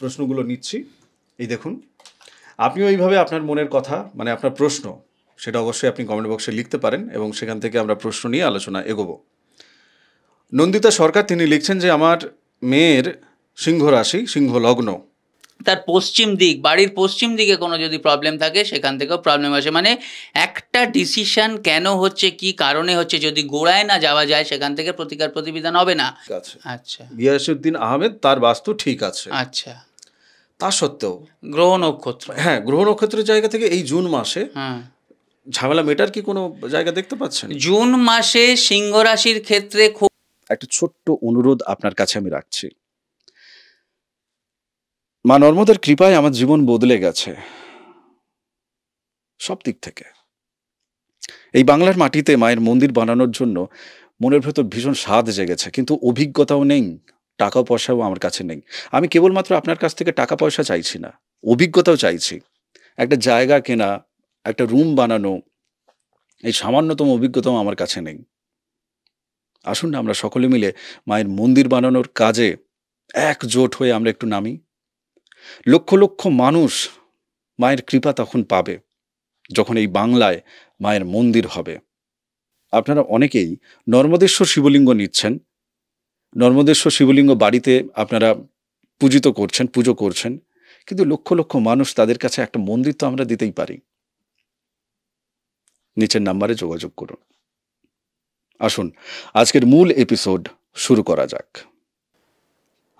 প্রশ্নগুলো নিচ্ছি এই দেখুন আপনিও এইভাবে আপনার মনের কথা মানে আপনার প্রশ্ন সেটা অবশ্যই আপনি কমেন্ট বক্সে লিখতে পারেন এবং সেখান থেকে আমরা প্রশ্ন নিয়ে আলোচনা এগোবো নন্দিতা সরকার তিনি লিখছেন যে আমার মেয়ের সিংহ রাশি সিংহ লগ্ন তার পশ্চিম দিক বাড়ির পশ্চিম দিকে কোনো যদি প্রবলেম থাকে সেখান থেকেও প্রবলেম আসে মানে একটা ডিসিশন কেন হচ্ছে কি কারণে হচ্ছে যদি গোড়ায় না যাওয়া যায় সেখান থেকে প্রতিকার প্রতিবিধান হবে না আচ্ছা গিয়াসুদ্দিন আহমেদ তার বাস্তু ঠিক আছে আচ্ছা তা সত্ত্বেও গ্রহ নক্ষত্র হ্যাঁ গ্রহ নক্ষত্রের জায়গা থেকে এই জুন মাসে হ্যাঁ। ঝামেলা মেটার কি কোনো জায়গা দেখতে পাচ্ছেন জুন মাসে সিংহ রাশির ক্ষেত্রে খুব একটা ছোট্ট অনুরোধ আপনার কাছে আমি রাখছি মা নর্মদার কৃপায় আমার জীবন বদলে গেছে সব দিক থেকে এই বাংলার মাটিতে মায়ের মন্দির বানানোর জন্য মনের ভেতর ভীষণ স্বাদ জেগেছে কিন্তু অভিজ্ঞতাও নেই টাকা পয়সাও আমার কাছে নেই আমি কেবলমাত্র আপনার কাছ থেকে টাকা পয়সা চাইছি না অভিজ্ঞতাও চাইছি একটা জায়গা কেনা একটা রুম বানানো এই সামান্যতম অভিজ্ঞতাও আমার কাছে নেই আসুন না আমরা সকলে মিলে মায়ের মন্দির বানানোর কাজে একজোট হয়ে আমরা একটু নামি লক্ষ লক্ষ মানুষ মায়ের কৃপা তখন পাবে যখন এই বাংলায় মায়ের মন্দির হবে আপনারা অনেকেই নর্মদেশ্বর শিবলিঙ্গ নিচ্ছেন নর্মদেশ্বর শিবলিঙ্গ বাড়িতে আপনারা পূজিত করছেন পুজো করছেন কিন্তু লক্ষ লক্ষ মানুষ তাদের কাছে একটা মন্দির তো আমরা দিতেই পারি নিচের নাম্বারে যোগাযোগ করুন আসুন আজকের মূল এপিসোড শুরু করা যাক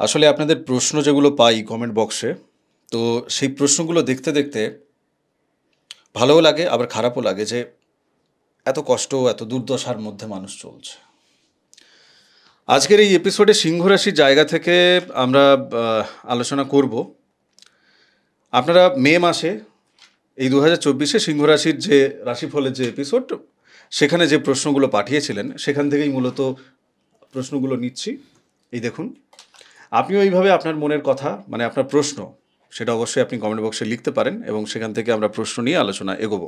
আসলে আপনাদের প্রশ্ন যেগুলো পাই কমেন্ট বক্সে তো সেই প্রশ্নগুলো দেখতে দেখতে ভালোও লাগে আবার খারাপও লাগে যে এত কষ্ট এত দুর্দশার মধ্যে মানুষ চলছে আজকের এই এপিসোডে সিংহরাশির জায়গা থেকে আমরা আলোচনা করব আপনারা মে মাসে এই দু হাজার চব্বিশে সিংহরাশির যে রাশিফলের যে এপিসোড সেখানে যে প্রশ্নগুলো পাঠিয়েছিলেন সেখান থেকেই মূলত প্রশ্নগুলো নিচ্ছি এই দেখুন আপনিও এইভাবে আপনার মনের কথা মানে আপনার প্রশ্ন সেটা অবশ্যই আপনি কমেন্ট বক্সে লিখতে পারেন এবং সেখান থেকে আমরা প্রশ্ন নিয়ে আলোচনা এগোব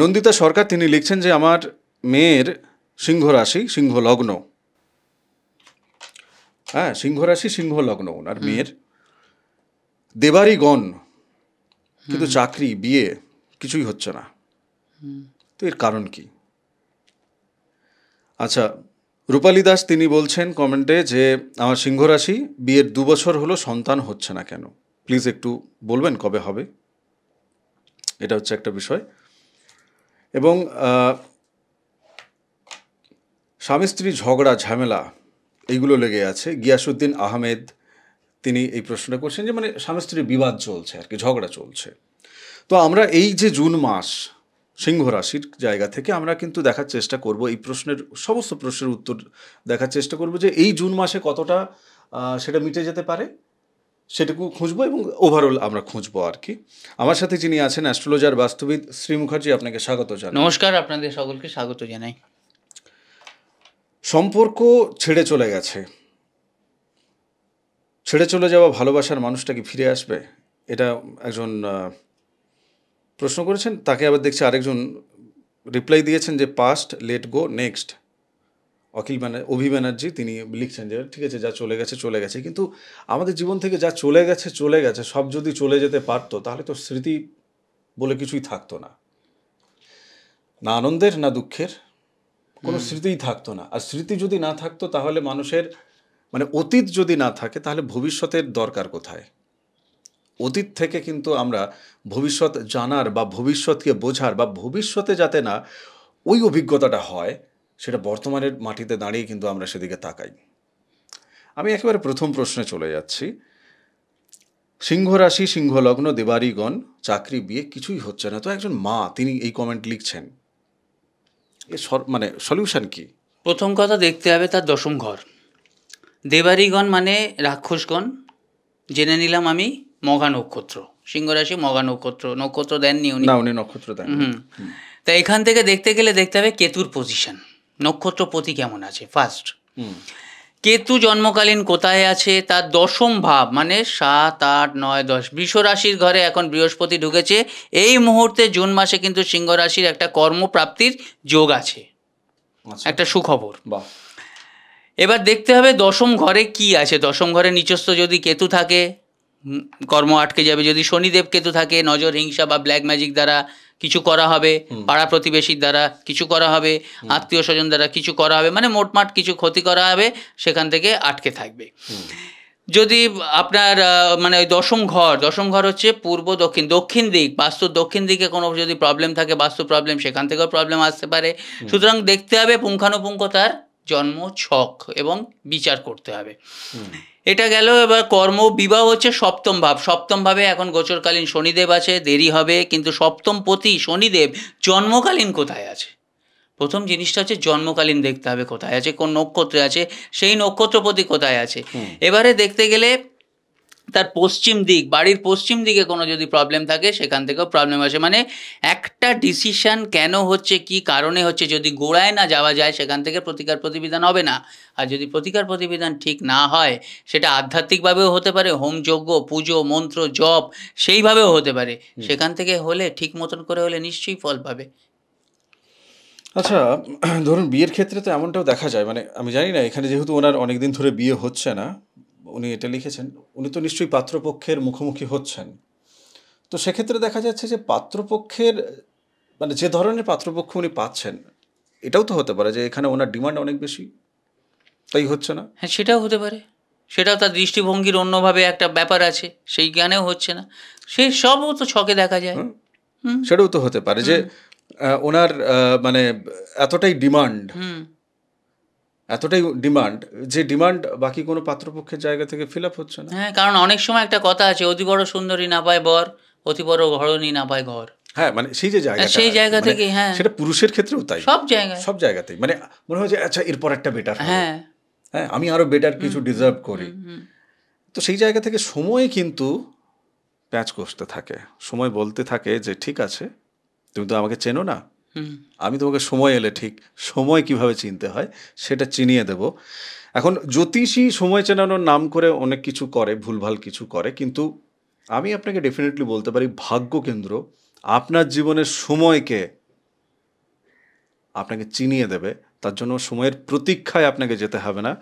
নন্দিতা সরকার তিনি লিখছেন যে আমার মেয়ের সিংহ রাশি সিংহ লগ্ন হ্যাঁ সিংহ রাশি সিংহ লগ্ন ওনার মেয়ের দেবারই গণ কিন্তু চাকরি বিয়ে কিছুই হচ্ছে না তো এর কারণ কি আচ্ছা রূপালী দাস তিনি বলছেন কমেন্টে যে আমার সিংহ রাশি বিয়ের দু বছর হলো সন্তান হচ্ছে না কেন প্লিজ একটু বলবেন কবে হবে এটা হচ্ছে একটা বিষয় এবং স্বামী স্ত্রী ঝগড়া ঝামেলা এইগুলো লেগে আছে গিয়াসুদ্দিন আহমেদ তিনি এই প্রশ্নটা করছেন যে মানে স্বামী স্ত্রীর বিবাদ চলছে আর কি ঝগড়া চলছে তো আমরা এই যে জুন মাস সিংহ রাশির জায়গা থেকে আমরা কিন্তু দেখার চেষ্টা করব এই প্রশ্নের সমস্ত প্রশ্নের উত্তর দেখার চেষ্টা করব যে এই জুন মাসে কতটা সেটা মিটে যেতে পারে সেটুকু খুঁজবো এবং ওভারঅল আমরা খুঁজবো আর কি আমার সাথে যিনি আছেন অ্যাস্ট্রোলজার বাস্তুবিদ শ্রী মুখার্জি আপনাকে স্বাগত জানাই নমস্কার আপনাদের সকলকে স্বাগত জানাই সম্পর্ক ছেড়ে চলে গেছে ছেড়ে চলে যাওয়া ভালোবাসার মানুষটা কি ফিরে আসবে এটা একজন প্রশ্ন করেছেন তাকে আবার দেখছি আরেকজন রিপ্লাই দিয়েছেন যে past let go next Akhil ব্যানার অভি ব্যানার্জি তিনি লিখছেন যে ঠিক আছে যা চলে গেছে চলে গেছে কিন্তু আমাদের জীবন থেকে যা চলে গেছে চলে গেছে সব যদি চলে যেতে পারতো তাহলে তো স্মৃতি বলে কিছুই থাকতো না না আনন্দের না দুঃখের কোনো স্মৃতিই থাকতো না আর স্মৃতি যদি না থাকতো তাহলে মানুষের মানে অতীত যদি না থাকে তাহলে ভবিষ্যতের দরকার কোথায় অতীত থেকে কিন্তু আমরা ভবিষ্যৎ জানার বা ভবিষ্যৎকে বোঝার বা ভবিষ্যতে যাতে না ওই অভিজ্ঞতাটা হয় সেটা বর্তমানের মাটিতে দাঁড়িয়ে কিন্তু আমরা সেদিকে তাকাই আমি একেবারে প্রথম প্রশ্নে চলে যাচ্ছি সিংহ রাশি সিংহলগ্ন দেবারিগণ চাকরি বিয়ে কিছুই হচ্ছে না তো একজন মা তিনি এই কমেন্ট লিখছেন এ মানে সলিউশন কি প্রথম কথা দেখতে হবে তার দশম ঘর দেবারিগণ মানে রাক্ষসগণ জেনে নিলাম আমি মগা নক্ষত্র সিংহরাশি মগা নক্ষত্র নক্ষত্র দেননি উনি না উনি নক্ষত্র দেন তা এখান থেকে দেখতে গেলে দেখতে হবে কেতুর পজিশন নক্ষত্রপতি কেমন আছে ফার্স্ট কেতু জন্মকালীন কোথায় আছে তার দশম ভাব মানে সাত আট নয় দশ বৃষ রাশির ঘরে এখন বৃহস্পতি ঢুকেছে এই মুহূর্তে জুন মাসে কিন্তু সিংহ রাশির একটা কর্মপ্রাপ্তির যোগ আছে আচ্ছা। একটা সুখবর এবার দেখতে হবে দশম ঘরে কি আছে দশম ঘরে নিচস্থ যদি কেতু থাকে কর্ম আটকে যাবে যদি শনিদেব কেতু থাকে নজর হিংসা বা ব্ল্যাক ম্যাজিক দ্বারা কিছু করা হবে পাড়া প্রতিবেশীর দ্বারা কিছু করা হবে আত্মীয় স্বজন দ্বারা কিছু করা হবে মানে মোটমাট কিছু ক্ষতি করা হবে সেখান থেকে আটকে থাকবে যদি আপনার মানে ওই দশম ঘর দশম ঘর হচ্ছে পূর্ব দক্ষিণ দক্ষিণ দিক বাস্তুর দক্ষিণ দিকে কোনো যদি প্রবলেম থাকে বাস্তু প্রবলেম সেখান থেকেও প্রবলেম আসতে পারে সুতরাং দেখতে হবে পুঙ্খানুপুঙ্খ তার জন্ম ছক এবং বিচার করতে হবে এটা গেল এবার কর্ম বিবাহ হচ্ছে সপ্তম ভাব সপ্তম ভাবে এখন গোচরকালীন শনিদেব আছে দেরি হবে কিন্তু সপ্তম পতি শনিদেব জন্মকালীন কোথায় আছে প্রথম জিনিসটা হচ্ছে জন্মকালীন দেখতে হবে কোথায় আছে কোন নক্ষত্রে আছে সেই নক্ষত্রপতি কোথায় আছে এবারে দেখতে গেলে তার পশ্চিম দিক বাড়ির পশ্চিম দিকে কোনো যদি প্রবলেম থাকে সেখান থেকেও প্রবলেম আসে মানে একটা ডিসিশান কেন হচ্ছে কি কারণে হচ্ছে যদি গোড়ায় না যাওয়া যায় সেখান থেকে প্রতিকার প্রতিবিধান হবে না আর যদি প্রতিকার প্রতিবিধান ঠিক না হয় সেটা আধ্যাত্মিকভাবেও হতে পারে হোমযজ্ঞ পুজো মন্ত্র জপ সেইভাবেও হতে পারে সেখান থেকে হলে ঠিক মতন করে হলে নিশ্চয়ই ফল পাবে আচ্ছা ধরুন বিয়ের ক্ষেত্রে তো এমনটাও দেখা যায় মানে আমি জানি না এখানে যেহেতু ওনার অনেকদিন ধরে বিয়ে হচ্ছে না উনি এটা লিখেছেন উনি তো নিশ্চয়ই পাত্রপক্ষের মুখোমুখি হচ্ছেন তো সেক্ষেত্রে দেখা যাচ্ছে যে পাত্রপক্ষের মানে যে ধরনের পাত্রপক্ষ উনি পাচ্ছেন এটাও তো হতে পারে যে এখানে ওনার ডিমান্ড অনেক বেশি তাই হচ্ছে না হ্যাঁ সেটাও হতে পারে সেটা তার দৃষ্টিভঙ্গির অন্যভাবে একটা ব্যাপার আছে সেই জ্ঞানেও হচ্ছে না সে সবও তো ছকে দেখা যায় সেটাও তো হতে পারে যে ওনার মানে এতটাই ডিমান্ড এতটাই ডিমান্ড যে ডিমান্ড বাকি কোনো পাত্রপক্ষের জায়গা থেকে ফিল আপ হচ্ছে না হ্যাঁ কারণ অনেক সময় একটা কথা আছে অতি বড় সুন্দরী না পায় বর অতি বড় ঘরণী না পায় ঘর হ্যাঁ মানে সেই যে জায়গা সেই জায়গা মানে থেকে হ্যাঁ সেটা পুরুষের ক্ষেত্রেও তাই সব জায়গায় সব জায়গাতেই মানে মনে হয় যে আচ্ছা এরপর একটা বেটার হ্যাঁ হ্যাঁ আমি আরো বেটার কিছু ডিজার্ভ করি তো সেই জায়গা থেকে সময় কিন্তু প্যাচ কষতে থাকে সময় বলতে থাকে যে ঠিক আছে তুমি তো আমাকে চেনো না আমি তোমাকে সময় এলে ঠিক সময় কিভাবে চিনতে হয় সেটা চিনিয়ে দেব এখন জ্যোতিষী সময় চেনানোর নাম করে অনেক কিছু করে ভুলভাল কিছু করে কিন্তু আমি আপনাকে ডেফিনেটলি বলতে পারি ভাগ্য কেন্দ্র আপনার জীবনের সময়কে আপনাকে চিনিয়ে দেবে তার জন্য সময়ের প্রতীক্ষায় আপনাকে যেতে হবে না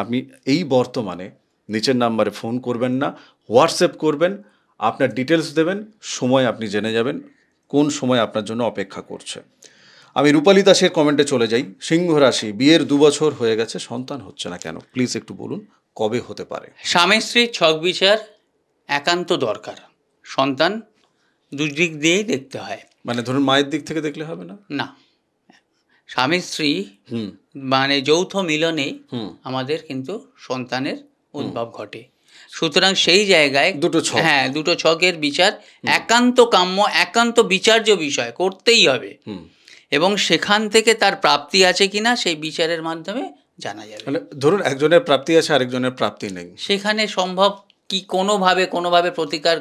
আপনি এই বর্তমানে নিচের নাম্বারে ফোন করবেন না হোয়াটসঅ্যাপ করবেন আপনার ডিটেলস দেবেন সময় আপনি জেনে যাবেন কোন সময় আপনার জন্য অপেক্ষা করছে আমি রূপালি দাসের কমেন্টে চলে যাই সিংহ রাশি বিয়ের দুবছর হয়ে গেছে সন্তান হচ্ছে না কেন প্লিজ একটু বলুন কবে হতে পারে স্বামী স্ত্রীর ছক বিচার একান্ত দরকার সন্তান দুদিক দিয়েই দেখতে হয় মানে ধরুন মায়ের দিক থেকে দেখলে হবে না না স্বামী স্ত্রী মানে যৌথ মিলনে আমাদের কিন্তু সন্তানের উদ্ভব ঘটে সুতরাং সেই জায়গায় দুটো ছ হ্যাঁ দুটো ছকের বিচার একান্ত কাম্য একান্ত বিচার্য বিষয় করতেই হবে এবং সেখান থেকে তার প্রাপ্তি আছে কিনা সেই বিচারের মাধ্যমে জানা যাবে মানে ধরুন একজনের প্রাপ্তি আছে আরেকজনের প্রাপ্তি নেই সেখানে সম্ভব কি কোনোভাবে কোনোভাবে প্রতিকার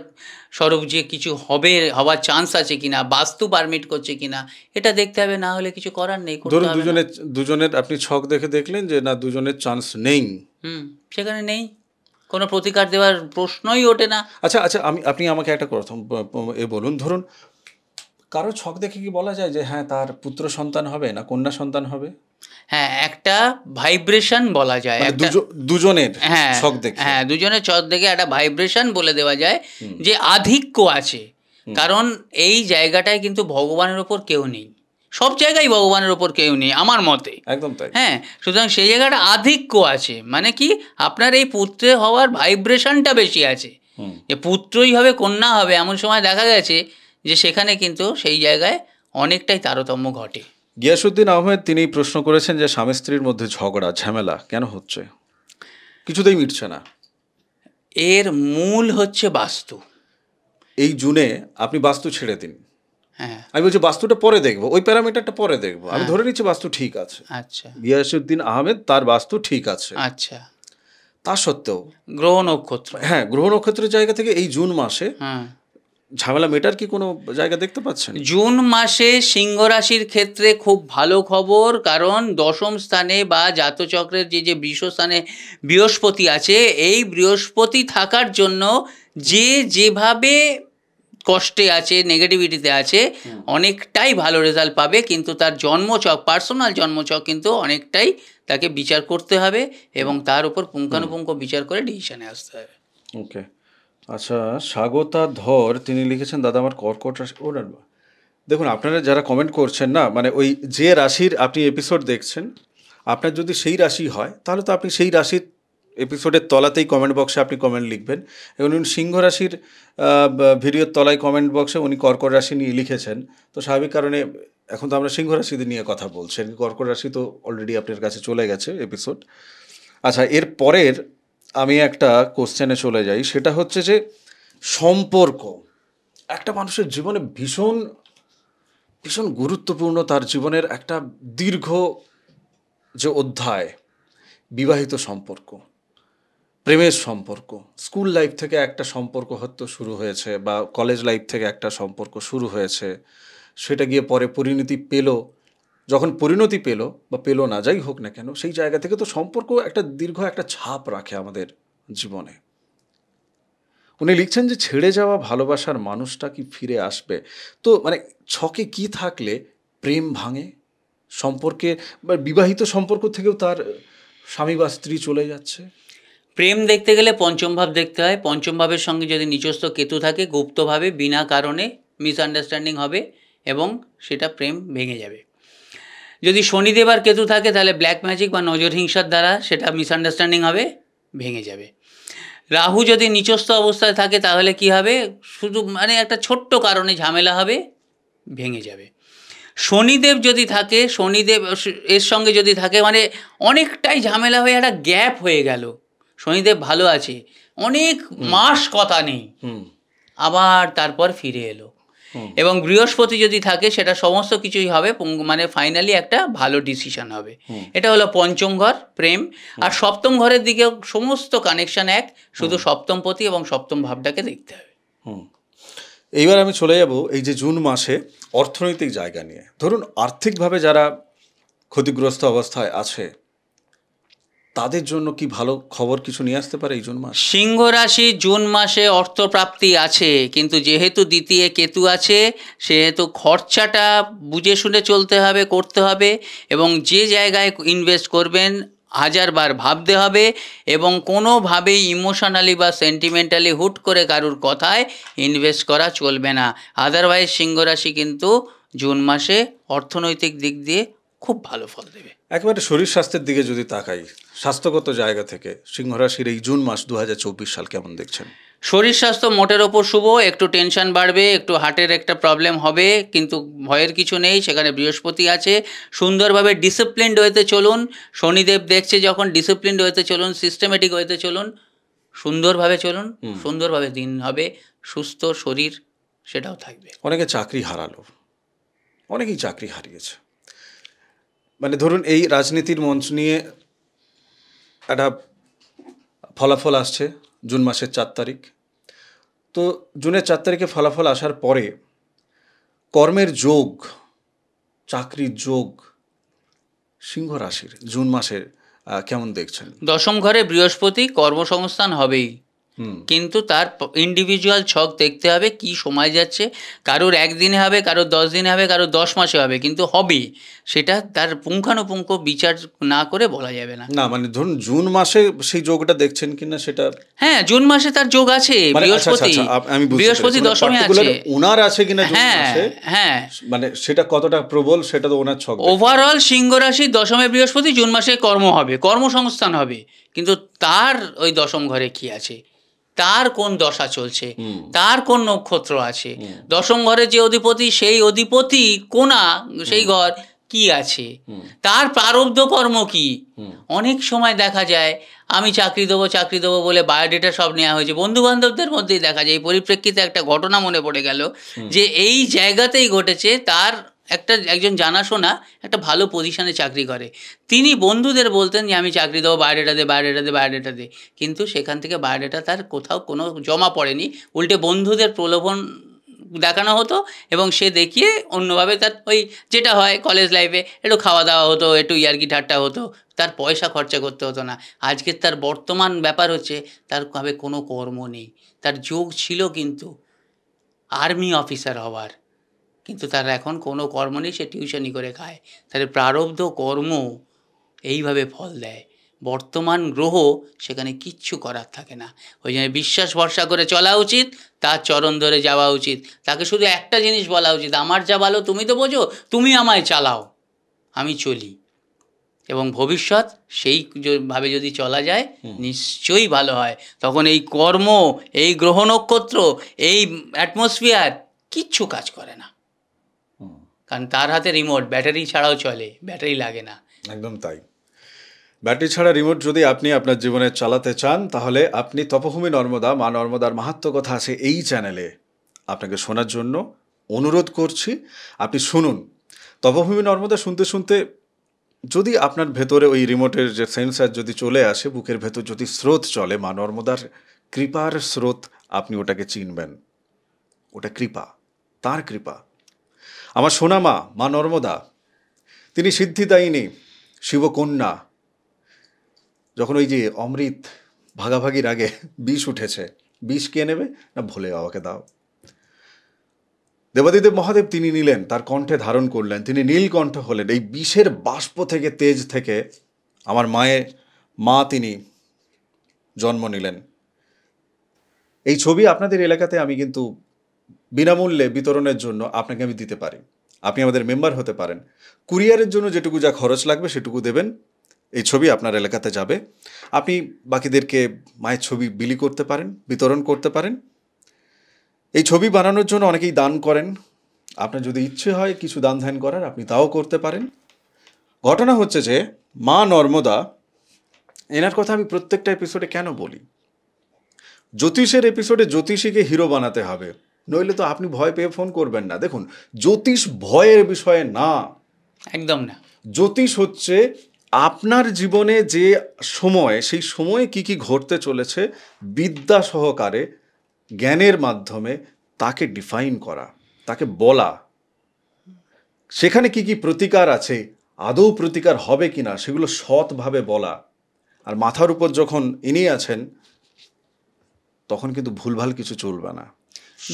স্বরূপ যে কিছু হবে হওয়ার চান্স আছে কিনা বাস্তু পারমিট করছে কিনা এটা দেখতে হবে না হলে কিছু করার নেই ধরুন দুজনের দুজনের আপনি ছক দেখে দেখলেন যে না দুজনের চান্স নেই হুম সেখানে নেই কোনো প্রতিকার দেওয়ার প্রশ্নই ওঠে না আচ্ছা আচ্ছা আমি আপনি আমাকে একটা প্রথম এ বলুন ধরুন কারো ছক দেখে কি বলা যায় যে হ্যাঁ তার পুত্র সন্তান হবে না কন্যা সন্তান হবে হ্যাঁ একটা ভাইব্রেশন বলা যায় মানে দুজনের হ্যাঁ ছক দেখে হ্যাঁ দুজনের ছক দেখে একটা ভাইব্রেশন বলে দেওয়া যায় যে আধিক্য আছে কারণ এই জায়গাটায় কিন্তু ভগবানের ওপর কেউ নেই সব জায়গায় ভগবানের ওপর কেউ নেই আমার মতে একদম তাই হ্যাঁ সুতরাং সেই জায়গাটা আধিক্য আছে মানে কি আপনার এই পুত্রে হওয়ার ভাইব্রেশনটা বেশি আছে যে পুত্রই হবে কন্যা হবে এমন সময় দেখা গেছে যে সেখানে কিন্তু সেই জায়গায় অনেকটাই তারতম্য ঘটে গিয়াসুদ্দিন আহমেদ তিনি প্রশ্ন করেছেন যে স্বামী স্ত্রীর মধ্যে ঝগড়া ঝামেলা কেন হচ্ছে কিছুতেই মিটছে না এর মূল হচ্ছে বাস্তু এই জুনে আপনি বাস্তু ছেড়ে দিন হ্যাঁ আমি বলছি বাস্তুটা পরে দেখবো ওই প্যারামিটারটা পরে দেখবো আমি হ্যাঁ। ধরে নিচ্ছি বাস্তু ঠিক আছে আচ্ছা গিয়াসুদ্দিন আহমেদ তার বাস্তু ঠিক আছে আচ্ছা তা সত্ত্বেও গ্রহ নক্ষত্র হ্যাঁ গ্রহ নক্ষত্রের জায়গা থেকে এই জুন মাসে হ্যাঁ। ঝামেলা মেটার কি কোনো জায়গা দেখতে পাচ্ছেন জুন মাসে সিংহ রাশির ক্ষেত্রে খুব ভালো খবর কারণ দশম স্থানে বা জাতচক্রের যে যে বিশ্ব স্থানে বৃহস্পতি আছে এই বৃহস্পতি থাকার জন্য যে যেভাবে কষ্টে আছে নেগেটিভিটিতে আছে অনেকটাই ভালো রেজাল্ট পাবে কিন্তু তার জন্মচক পার্সোনাল জন্মচক কিন্তু অনেকটাই তাকে বিচার করতে হবে এবং তার উপর পুঙ্খানুপুঙ্খ বিচার করে ডিসিশানে আসতে হবে ওকে আচ্ছা স্বাগতা ধর তিনি লিখেছেন দাদা আমার কর্কট রাশি ও দেখুন আপনারা যারা কমেন্ট করছেন না মানে ওই যে রাশির আপনি এপিসোড দেখছেন আপনার যদি সেই রাশি হয় তাহলে তো আপনি সেই রাশির এপিসোডের তলাতেই কমেন্ট বক্সে আপনি কমেন্ট লিখবেন এবং উনি সিংহ রাশির ভিডিওর তলায় কমেন্ট বক্সে উনি কর্কট রাশি নিয়ে লিখেছেন তো স্বাভাবিক কারণে এখন তো আমরা সিংহ রাশিদের নিয়ে কথা বলছি আর কি কর্কট রাশি তো অলরেডি আপনার কাছে চলে গেছে এপিসোড আচ্ছা এর পরের আমি একটা কোশ্চেনে চলে যাই সেটা হচ্ছে যে সম্পর্ক একটা মানুষের জীবনে ভীষণ ভীষণ গুরুত্বপূর্ণ তার জীবনের একটা দীর্ঘ যে অধ্যায় বিবাহিত সম্পর্ক প্রেমের সম্পর্ক স্কুল লাইফ থেকে একটা সম্পর্ক হয়তো শুরু হয়েছে বা কলেজ লাইফ থেকে একটা সম্পর্ক শুরু হয়েছে সেটা গিয়ে পরে পরিণতি পেল যখন পরিণতি পেল বা পেল না যাই হোক না কেন সেই জায়গা থেকে তো সম্পর্ক একটা দীর্ঘ একটা ছাপ রাখে আমাদের জীবনে উনি লিখছেন যে ছেড়ে যাওয়া ভালোবাসার মানুষটা কি ফিরে আসবে তো মানে ছকে কি থাকলে প্রেম ভাঙে সম্পর্কে বা বিবাহিত সম্পর্ক থেকেও তার স্বামী বা স্ত্রী চলে যাচ্ছে প্রেম দেখতে গেলে পঞ্চম ভাব দেখতে হয় পঞ্চম ভাবের সঙ্গে যদি নিচস্থ কেতু থাকে গুপ্তভাবে বিনা কারণে মিসআন্ডারস্ট্যান্ডিং হবে এবং সেটা প্রেম ভেঙে যাবে যদি শনিদেব আর কেতু থাকে তাহলে ব্ল্যাক ম্যাজিক বা নজর হিংসার দ্বারা সেটা মিসআন্ডারস্ট্যান্ডিং হবে ভেঙে যাবে রাহু যদি নিচস্থ অবস্থায় থাকে তাহলে কি হবে শুধু মানে একটা ছোট্ট কারণে ঝামেলা হবে ভেঙে যাবে শনিদেব যদি থাকে শনিদেব এর সঙ্গে যদি থাকে মানে অনেকটাই ঝামেলা হয়ে একটা গ্যাপ হয়ে গেল শনিদেব ভালো আছে অনেক মাস কথা নেই আবার তারপর ফিরে এলো এবং বৃহস্পতি যদি থাকে সেটা সমস্ত কিছুই হবে মানে ফাইনালি একটা ভালো ডিসিশন হবে এটা হলো পঞ্চম ঘর প্রেম আর সপ্তম ঘরের দিকে সমস্ত কানেকশন এক শুধু সপ্তম পতি এবং সপ্তম ভাবটাকে দেখতে হবে এইবার আমি চলে যাব এই যে জুন মাসে অর্থনৈতিক জায়গা নিয়ে ধরুন আর্থিকভাবে যারা ক্ষতিগ্রস্ত অবস্থায় আছে তাদের জন্য কি ভালো খবর কিছু নিয়ে আসতে পারে এই জুন মাস সিংহ রাশি জুন মাসে অর্থপ্রাপ্তি আছে কিন্তু যেহেতু দ্বিতীয় কেতু আছে সেহেতু খরচাটা বুঝে শুনে চলতে হবে করতে হবে এবং যে জায়গায় ইনভেস্ট করবেন হাজারবার ভাবতে হবে এবং কোনোভাবেই ইমোশনালি বা সেন্টিমেন্টালি হুট করে কারুর কথায় ইনভেস্ট করা চলবে না আদারওয়াইজ সিংহরাশি কিন্তু জুন মাসে অর্থনৈতিক দিক দিয়ে খুব ভালো ফল দেবে একেবারে শরীর স্বাস্থ্যের দিকে যদি তাকাই স্বাস্থ্যগত জায়গা থেকে সিংহরাশির এই জুন মাস দু সাল কেমন দেখছেন শরীর স্বাস্থ্য মোটের ওপর শুভ একটু টেনশন বাড়বে একটু হার্টের একটা প্রবলেম হবে কিন্তু ভয়ের কিছু নেই সেখানে বৃহস্পতি আছে সুন্দরভাবে ডিসিপ্লিনড হইতে চলুন শনিদেব দেখছে যখন ডিসিপ্লিনড হইতে চলুন সিস্টেমেটিক হইতে চলুন সুন্দরভাবে চলুন সুন্দরভাবে দিন হবে সুস্থ শরীর সেটাও থাকবে অনেকে চাকরি হারালো অনেকেই চাকরি হারিয়েছে মানে ধরুন এই রাজনীতির মঞ্চ নিয়ে একটা ফলাফল আসছে জুন মাসের চার তারিখ তো জুনের চার তারিখে ফলাফল আসার পরে কর্মের যোগ চাকরির যোগ সিংহ রাশির জুন মাসের কেমন দেখছেন দশম ঘরে বৃহস্পতি কর্মসংস্থান হবেই কিন্তু তার ইন্ডিভিজুয়াল ছক দেখতে হবে কি সময় যাচ্ছে কারোর একদিনে হবে কারোর দশ দিনে হবে কারোর দশ মাসে হবে কিন্তু হবে সেটা তার পুঙ্খানুপুঙ্খ বিচার না করে বলা যাবে না না মানে ধরুন জুন মাসে সেই যোগটা দেখছেন কিনা সেটা হ্যাঁ জুন মাসে তার যোগ আছে মানে আচ্ছা, আচ্ছা, বৃহস্পতি আচ্ছা, বৃহস্পতি মানে দশমে আছে ওনার আছে কিনা হ্যাঁ হ্যাঁ মানে সেটা কতটা প্রবল সেটা তো ওনার ছক ওভারঅল সিংহ রাশি দশমে বৃহস্পতি জুন মাসে কর্ম হবে কর্মসংস্থান হবে কিন্তু তার ওই দশম ঘরে কি আছে তার কোন দশা চলছে তার কোন নক্ষত্র আছে দশম ঘরে যে অধিপতি সেই অধিপতি কোনা সেই ঘর কি আছে তার প্রারব্ধ কর্ম কি অনেক সময় দেখা যায় আমি চাকরি দেবো চাকরি দেবো বলে বায়োডেটা সব নেওয়া হয়েছে বন্ধু বান্ধবদের মধ্যেই দেখা যায় এই পরিপ্রেক্ষিতে একটা ঘটনা মনে পড়ে গেল যে এই জায়গাতেই ঘটেছে তার একটা একজন জানাশোনা একটা ভালো পজিশানে চাকরি করে তিনি বন্ধুদের বলতেন যে আমি চাকরি দেবো বায়োডেটা দে বায়োডেটা দে বায়োডেটা দে কিন্তু সেখান থেকে বায়োডেটা তার কোথাও কোনো জমা পড়েনি উল্টে বন্ধুদের প্রলোভন দেখানো হতো এবং সে দেখিয়ে অন্যভাবে তার ওই যেটা হয় কলেজ লাইফে একটু খাওয়া দাওয়া হতো একটু ইয়ার্কি ঠাট্টা হতো তার পয়সা খরচা করতে হতো না আজকের তার বর্তমান ব্যাপার হচ্ছে তার কবে কোনো কর্ম নেই তার যোগ ছিল কিন্তু আর্মি অফিসার হওয়ার কিন্তু তার এখন কোনো কর্ম নেই সে টিউশনি করে খায় তাহলে প্রারব্ধ কর্ম এইভাবে ফল দেয় বর্তমান গ্রহ সেখানে কিচ্ছু করার থাকে না ওই জন্য বিশ্বাস ভরসা করে চলা উচিত তার চরণ ধরে যাওয়া উচিত তাকে শুধু একটা জিনিস বলা উচিত আমার যা ভালো তুমি তো বোঝো তুমি আমায় চালাও আমি চলি এবং ভবিষ্যৎ সেই ভাবে যদি চলা যায় নিশ্চয়ই ভালো হয় তখন এই কর্ম এই গ্রহ নক্ষত্র এই অ্যাটমসফিয়ার কিচ্ছু কাজ করে না কারণ তার হাতে রিমোট ব্যাটারি ছাড়াও চলে ব্যাটারি লাগে না একদম তাই ব্যাটারি ছাড়া রিমোট যদি আপনি আপনার জীবনে চালাতে চান তাহলে আপনি তপভূমি নর্মদা মা নর্মদার মাহাত্ম কথা আছে এই চ্যানেলে আপনাকে শোনার জন্য অনুরোধ করছি আপনি শুনুন তপভূমি নর্মদা শুনতে শুনতে যদি আপনার ভেতরে ওই রিমোটের যে সেন্সার যদি চলে আসে বুকের ভেতর যদি স্রোত চলে মা নর্মদার কৃপার স্রোত আপনি ওটাকে চিনবেন ওটা কৃপা তার কৃপা আমার সোনামা মা নর্মদা তিনি সিদ্ধিদায়িনী শিবকন্যা যখন ওই যে অমৃত ভাগাভাগির আগে বিষ উঠেছে বিষ কে নেবে না ভোলে বাবাকে দাও দেবাদিদেব মহাদেব তিনি নিলেন তার কণ্ঠে ধারণ করলেন তিনি নীলকণ্ঠ হলেন এই বিষের বাষ্প থেকে তেজ থেকে আমার মায়ের মা তিনি জন্ম নিলেন এই ছবি আপনাদের এলাকাতে আমি কিন্তু বিনামূল্যে বিতরণের জন্য আপনাকে আমি দিতে পারি আপনি আমাদের মেম্বার হতে পারেন কুরিয়ারের জন্য যেটুকু যা খরচ লাগবে সেটুকু দেবেন এই ছবি আপনার এলাকাতে যাবে আপনি বাকিদেরকে মায়ের ছবি বিলি করতে পারেন বিতরণ করতে পারেন এই ছবি বানানোর জন্য অনেকেই দান করেন আপনার যদি ইচ্ছে হয় কিছু দান ধ্যান করার আপনি তাও করতে পারেন ঘটনা হচ্ছে যে মা নর্মদা এনার কথা আমি প্রত্যেকটা এপিসোডে কেন বলি জ্যোতিষের এপিসোডে জ্যোতিষীকে হিরো বানাতে হবে নইলে তো আপনি ভয় পেয়ে ফোন করবেন না দেখুন জ্যোতিষ ভয়ের বিষয়ে না একদম না জ্যোতিষ হচ্ছে আপনার জীবনে যে সময় সেই সময়ে কি কি ঘটতে চলেছে বিদ্যা সহকারে জ্ঞানের মাধ্যমে তাকে ডিফাইন করা তাকে বলা সেখানে কি কি প্রতিকার আছে আদৌ প্রতিকার হবে কি না সেগুলো সৎভাবে বলা আর মাথার উপর যখন ইনি আছেন তখন কিন্তু ভুলভাল কিছু চলবে না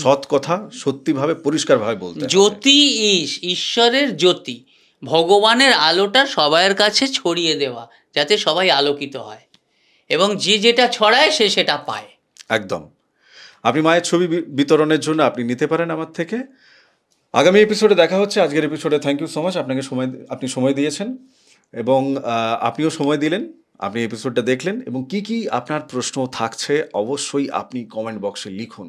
সৎ কথা সত্যিভাবে পরিষ্কারভাবে বলতে জ্যোতি ইস ঈশ্বরের জ্যোতি ভগবানের আলোটা সবাইয়ের কাছে ছড়িয়ে দেওয়া যাতে সবাই আলোকিত হয় এবং যে যেটা ছড়ায় সে সেটা পায় একদম আপনি মায়ের ছবি বিতরণের জন্য আপনি নিতে পারেন আমার থেকে আগামী এপিসোডে দেখা হচ্ছে আজকের এপিসোডে থ্যাংক ইউ সো মাচ আপনাকে সময় আপনি সময় দিয়েছেন এবং আপনিও সময় দিলেন আপনি এপিসোডটা দেখলেন এবং কি কি আপনার প্রশ্ন থাকছে অবশ্যই আপনি কমেন্ট বক্সে লিখুন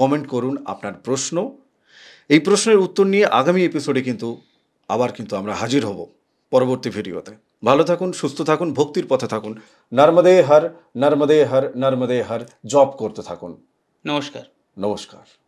কমেন্ট করুন আপনার প্রশ্ন এই প্রশ্নের উত্তর নিয়ে আগামী এপিসোডে কিন্তু আবার কিন্তু আমরা হাজির হব পরবর্তী ভিডিওতে ভালো থাকুন সুস্থ থাকুন ভক্তির পথে থাকুন নর্মদে হর নর্মদে হর নর্মদে হর জব করতে থাকুন নমস্কার নমস্কার